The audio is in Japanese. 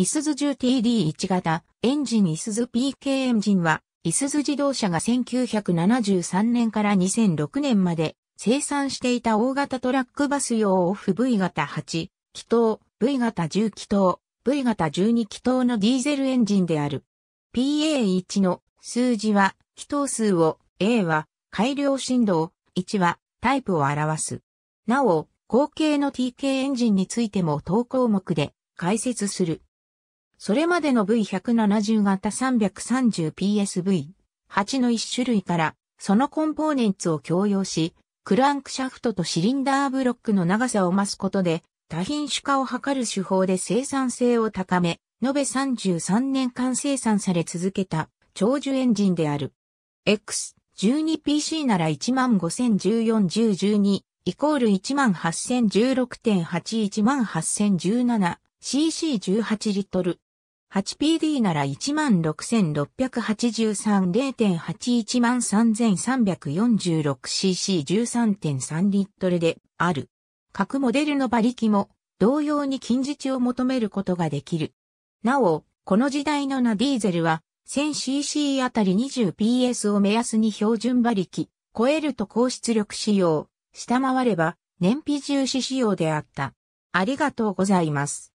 いすず 10TD1 型、エンジンいすず PK エンジンは、いすず自動車が1973年から2006年まで生産していた大型トラックバス用オフ V 型8、気筒、V 型10気筒、V 型12気筒のディーゼルエンジンである。PA1 の数字は、気筒数を、A は改良振動、1はタイプを表す。なお、後継の TK エンジンについても当項目で解説する。それまでの V170 型 330PSV8 の一種類から、そのコンポーネンツを共用し、クランクシャフトとシリンダーブロックの長さを増すことで、多品種化を図る手法で生産性を高め、延べ33年間生産され続けた長寿エンジンである。X12PC なら150141012イコール18016.818,017 cc18 リットル 8PD なら16,683.81万 3346cc13.3 リットルである。各モデルの馬力も同様に近似値を求めることができる。なお、この時代のナディーゼルは 1000cc あたり 20PS を目安に標準馬力、超えると高出力仕様、下回れば燃費重視仕様であった。ありがとうございます。